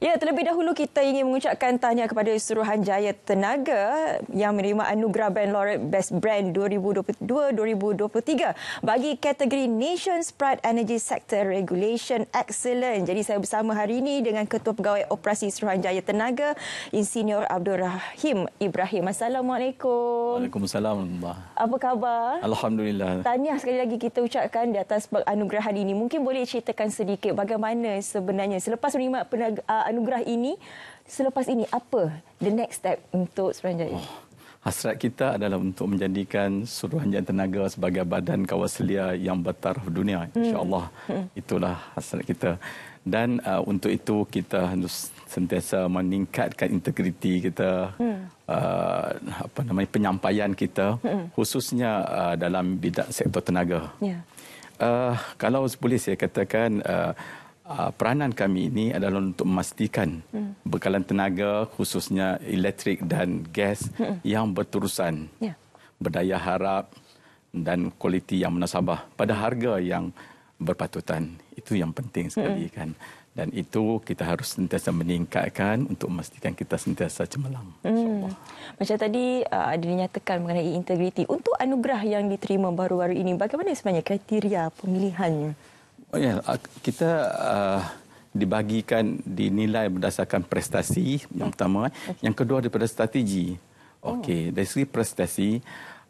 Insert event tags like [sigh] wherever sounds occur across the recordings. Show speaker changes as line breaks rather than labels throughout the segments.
Ya, terlebih dahulu kita ingin mengucapkan tahniah kepada Suruhanjaya Tenaga yang menerima anugerah Ben Laureate Best Brand 2022-2023 bagi kategori Nation's Pride Energy Sector Regulation Excellent. Jadi saya bersama hari ini dengan Ketua Pegawai Operasi Suruhanjaya Tenaga, Insinyur Abdul Rahim Ibrahim. Assalamualaikum. Waalaikumsalam. Apa khabar?
Alhamdulillah.
Tahniah sekali lagi kita ucapkan di atas anugerah hari ini. Mungkin boleh ceritakan sedikit bagaimana sebenarnya selepas menerima anugerah anugerah ini selepas ini apa the next step untuk Suruhanjaya? Oh,
hasrat kita adalah untuk menjadikan Suruhanjaya Tenaga sebagai badan kawaselia yang bertaraf dunia hmm. insyaallah hmm. itulah hasrat kita dan uh, untuk itu kita harus sentiasa meningkatkan integriti kita hmm. uh, apa namanya penyampaian kita hmm. khususnya uh, dalam bidang sektor tenaga. Yeah. Uh, kalau boleh saya katakan uh, Ah, peranan kami ini adalah untuk memastikan hmm. bekalan tenaga khususnya elektrik dan gas hmm. yang berterusan yeah. berdaya harap dan kualiti yang menasabah pada harga yang berpatutan itu yang penting sekali hmm. kan dan itu kita harus sentiasa meningkatkan untuk memastikan kita sentiasa cemerlang.
Hmm. Macam tadi ah, ada dinyatakan mengenai integriti untuk anugerah yang diterima baru-baru ini bagaimana sebenarnya kriteria pemilihannya?
Oh ya, ah, kita uh, dibagikan dinilai berdasarkan prestasi yang pertama, eh. yang kedua daripada strategi. Okey, oh. dari segi prestasi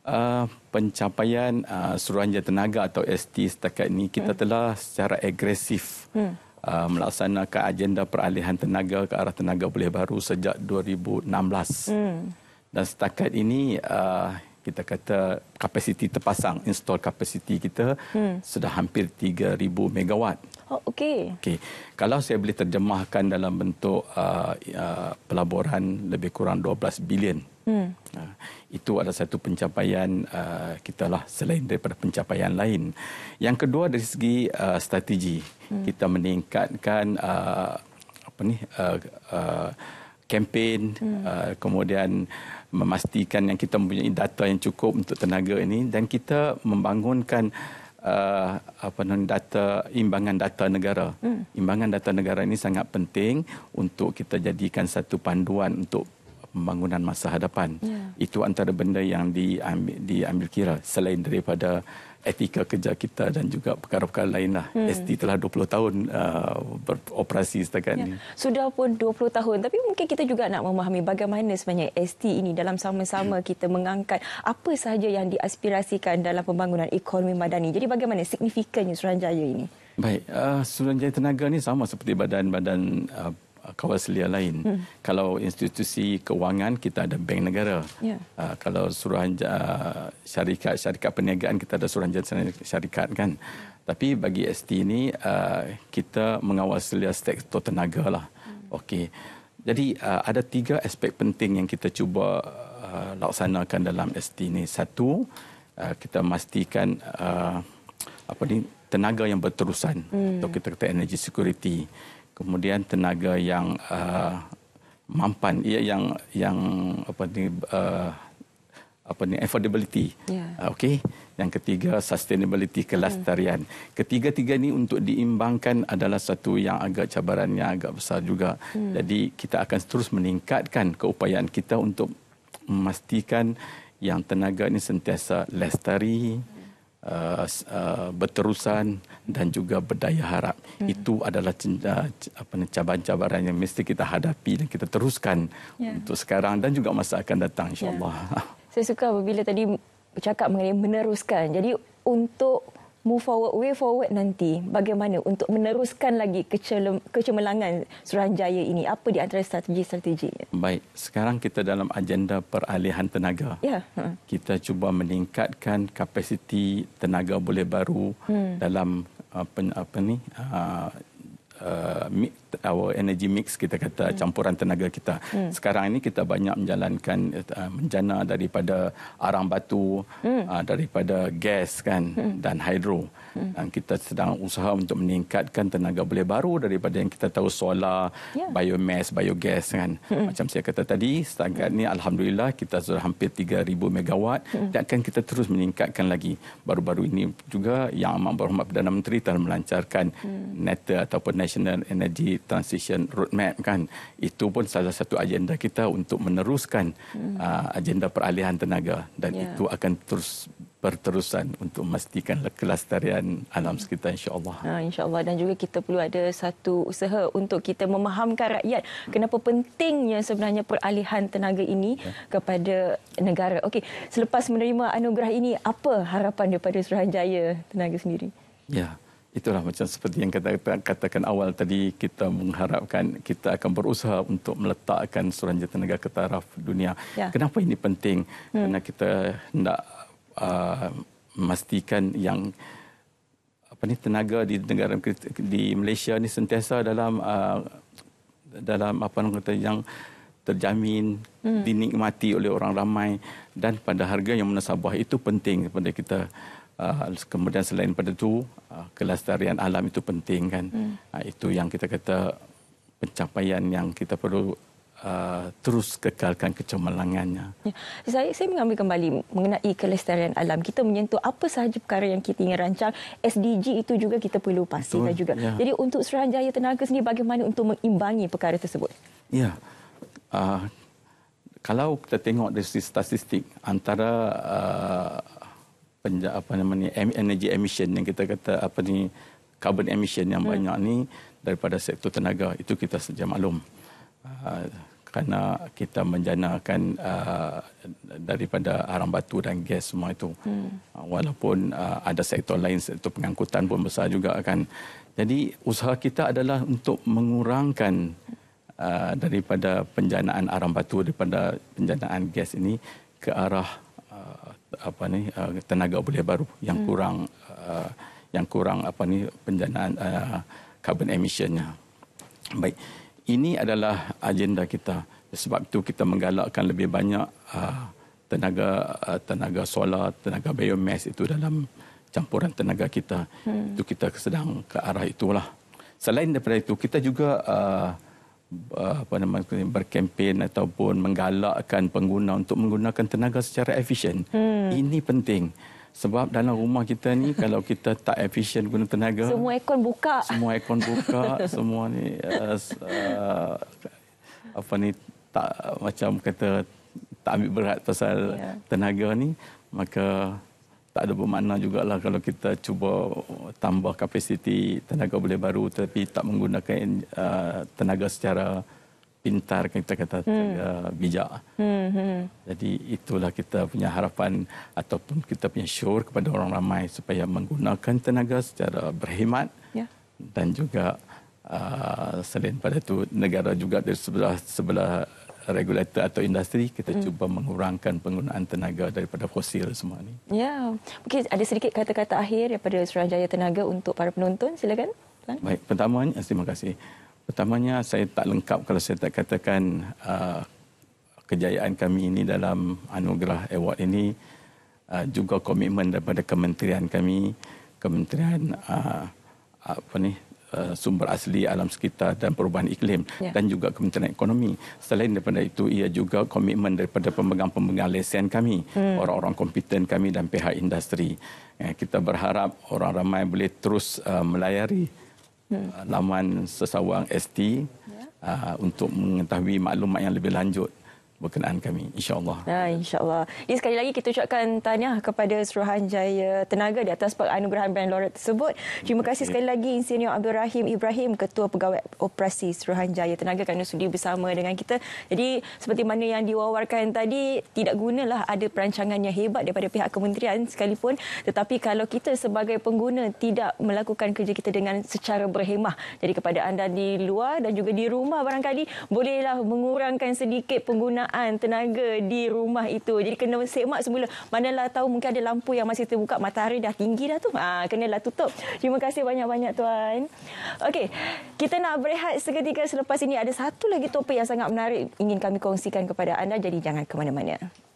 Uh, pencapaian uh, Suruhanjaya Tenaga atau ST setakat ini kita hmm. telah secara agresif hmm. uh, melaksanakan agenda peralihan tenaga ke arah tenaga boleh baru sejak 2016 hmm. dan setakat ini uh, kita kata kapasiti terpasang install kapasiti kita hmm. sudah hampir 3000 megawatt.
Oh, okey.
Okey. Kalau saya boleh terjemahkan dalam bentuk uh, uh, pelaburan lebih kurang 12 bilion. Hmm. Uh, itu adalah satu pencapaian uh, kita lah selain daripada pencapaian lain. Yang kedua dari segi uh, strategi hmm. kita meningkatkan uh, apa ni uh, uh, kempen hmm. uh, kemudian memastikan yang kita mempunyai data yang cukup untuk tenaga ini dan kita membangunkan uh, apa namanya data imbangan data negara. Hmm. Imbangan data negara ini sangat penting untuk kita jadikan satu panduan untuk pembangunan masa hadapan. Yeah. Itu antara benda yang diambil, diambil kira selain daripada etika kerja kita dan juga perkara-perkara lainlah. Hmm. ST telah 20 tahun uh, beroperasi setakat ya.
Sudah pun 20 tahun tapi mungkin kita juga nak memahami bagaimana sebenarnya ST ini dalam sama-sama hmm. kita mengangkat apa sahaja yang diaspirasikan dalam pembangunan ekonomi madani. Jadi bagaimana signifikannya Suruhanjaya ini?
Baik, uh, Suruhanjaya Tenaga ni sama seperti badan-badan uh, Uh, Kawal selia lain. Hmm. Kalau institusi kewangan kita ada bank negara. Yeah. Uh, kalau suruhanjaya uh, syarikat syarikat perniagaan kita ada suruhanjaya syarikat kan. Tapi bagi ST ini uh, kita mengawasi sektor tenaga lah. Hmm. Okey. Jadi uh, ada tiga aspek penting yang kita cuba uh, laksanakan dalam ST ini. Satu uh, kita memastikan uh, apa ni tenaga yang berterusan hmm. untuk kita kata energy security kemudian tenaga yang uh, mampan ia ya, yang yang apa ni uh, apa ni affordability yeah. uh, okey yang ketiga sustainability kelestarian mm. ketiga-tiga ni untuk diimbangkan adalah satu yang agak cabarannya agak besar juga mm. jadi kita akan terus meningkatkan keupayaan kita untuk memastikan yang tenaga ini sentiasa lestari uh, uh, berterusan dan juga berdaya harap. Hmm. Itu adalah uh, cabaran-cabaran yang mesti kita hadapi dan kita teruskan yeah. untuk sekarang dan juga masa akan datang insyaAllah. Ya. Yeah.
[laughs] Saya suka apabila tadi bercakap mengenai meneruskan. Jadi untuk move forward, way forward nanti bagaimana untuk meneruskan lagi kecemerlangan Suruhanjaya ini? Apa di antara strategi-strateginya?
Baik, sekarang kita dalam agenda peralihan tenaga. Ya. Ha. Kita cuba meningkatkan kapasiti tenaga boleh baru hmm. dalam apa, apa ni, uh, uh, our energy mix kita kata hmm. campuran tenaga kita. Hmm. Sekarang ini kita banyak menjalankan uh, menjana daripada arang batu, hmm. uh, daripada gas kan hmm. dan hidro. Hmm. Dan ah, kita sedang usaha untuk meningkatkan tenaga boleh baru daripada yang kita tahu solar, yeah. biomass, biogas kan. Hmm. Macam saya kata tadi, setakat ini alhamdulillah kita sudah hampir 3000 megawatt hmm. dan akan kita terus meningkatkan lagi. Baru-baru ini juga yang amat berhormat Perdana Menteri telah melancarkan hmm. NETA ataupun National Energy transition roadmap kan itu pun salah satu agenda kita untuk meneruskan hmm. uh, agenda peralihan tenaga dan yeah. itu akan terus berterusan untuk memastikan kelestarian alam ya. sekitar insya Allah.
Ha Allah dan juga kita perlu ada satu usaha untuk kita memahamkan rakyat kenapa pentingnya sebenarnya peralihan tenaga ini ya. kepada negara. Okey, selepas menerima anugerah ini apa harapan daripada Suruhanjaya tenaga sendiri?
Ya. Yeah. Itulah macam seperti yang kita katakan awal tadi kita mengharapkan kita akan berusaha untuk meletakkan suranja tenaga ke taraf dunia. Ya. Kenapa ini penting? Hmm. Kerana kita hendak uh, ah, memastikan yang apa ni tenaga di negara di Malaysia ni sentiasa dalam uh, dalam apa nak kata yang terjamin hmm. dinikmati oleh orang ramai dan pada harga yang munasabah itu penting kepada kita uh, kemudian selain pada itu uh, ah, kelestarian alam itu penting kan hmm. uh, itu yang kita kata pencapaian yang kita perlu Uh, terus kekalkan kecemerlangannya. Ya.
Saya saya mengambil kembali mengenai kelestarian alam. Kita menyentuh apa sahaja perkara yang kita ingin rancang, SDG itu juga kita perlu pastikan juga. Ya. Jadi untuk Suruhanjaya Tenaga sendiri bagaimana untuk mengimbangi perkara tersebut?
Ya. Uh, kalau kita tengok dari statistik antara uh, apa ni energy emission yang kita kata apa ni carbon emission yang hmm. banyak ni daripada sektor tenaga itu kita saja maklum. Uh, kerana kita menjanakan uh, ah, daripada arang batu dan gas semua itu. Hmm. Uh, walaupun uh, ada sektor lain sektor pengangkutan pun besar juga akan Jadi usaha kita adalah untuk mengurangkan uh, daripada penjanaan arang batu daripada penjanaan gas ini ke arah apa ni ah, tenaga boleh baru yang hmm. kurang uh, yang kurang apa ni penjanaan uh, ah, carbon emissionnya. Baik. Ini adalah agenda kita. Sebab itu kita menggalakkan lebih banyak uh, tenaga uh, tenaga solar, tenaga biomass itu dalam campuran tenaga kita. Hmm. Itu kita sedang ke arah itulah. Selain daripada itu, kita juga uh, Eh, apa nama berkempen ataupun menggalakkan pengguna untuk menggunakan tenaga secara efisien. Hmm. Ini penting. Sebab dalam rumah kita ni [laughs] kalau kita tak efisien guna tenaga semua
aircon buka. Semua
aircon buka, [laughs] semua ni uh, uh, apa ni tak macam kata tak ambil berat pasal yeah. tenaga ni maka tak ada bermakna jugalah kalau kita cuba tambah kapasiti tenaga boleh baru tetapi tak menggunakan uh, tenaga secara pintar kan kita kata hmm. tenaga hmm. bijak.
Hmm, hmm.
Jadi itulah kita punya harapan ataupun kita punya syur kepada orang ramai supaya menggunakan tenaga secara berhemat yeah. dan juga uh, selain pada itu negara juga dari sebelah sebelah regulator atau industri kita hmm. cuba mengurangkan penggunaan tenaga daripada fosil semua ni.
Ya. Mungkin ada sedikit kata-kata akhir daripada Suruhanjaya Tenaga untuk para penonton silakan. Tuan.
Baik, pertamanya eh, terima kasih. Pertamanya saya tak lengkap kalau saya tak katakan uh, kejayaan kami ini dalam anugerah award ini uh, juga komitmen daripada kementerian kami, Kementerian uh, apa ni? Eh, sumber asli alam sekitar dan perubahan iklim yeah. dan juga Kementerian Ekonomi. Selain daripada itu, ia juga komitmen daripada pemegang-pemegang lesen kami, hmm. orang-orang kompeten kami dan pihak industri. Eh, kita berharap orang ramai boleh terus eh, melayari hmm. laman sesawang ST ya. untuk mengetahui maklumat yang lebih lanjut berkenaan kami insyaallah. Ha
nah, insyaallah. Ini sekali lagi kita ucapkan tahniah kepada Suruhanjaya Tenaga di atas penganugerahan brand laurel tersebut. Terima kasih sekali lagi Insinyur Abdul Rahim Ibrahim Ketua Pegawai Operasi Suruhanjaya Tenaga kerana sudi bersama dengan kita. Jadi seperti mana yang diwawarkan tadi tidak gunalah ada perancangan yang hebat daripada pihak kementerian sekalipun tetapi kalau kita sebagai pengguna tidak melakukan kerja kita dengan secara berhemah. Jadi kepada anda di luar dan juga di rumah barangkali bolehlah mengurangkan sedikit penggunaan penggunaan tenaga di rumah itu. Jadi kena semak semula. Manalah tahu mungkin ada lampu yang masih terbuka, matahari dah tinggi dah tu. Ah ha, kena lah tutup. Terima kasih banyak-banyak tuan. Okey, kita nak berehat seketika selepas ini ada satu lagi topik yang sangat menarik ingin kami kongsikan kepada anda jadi jangan ke mana-mana.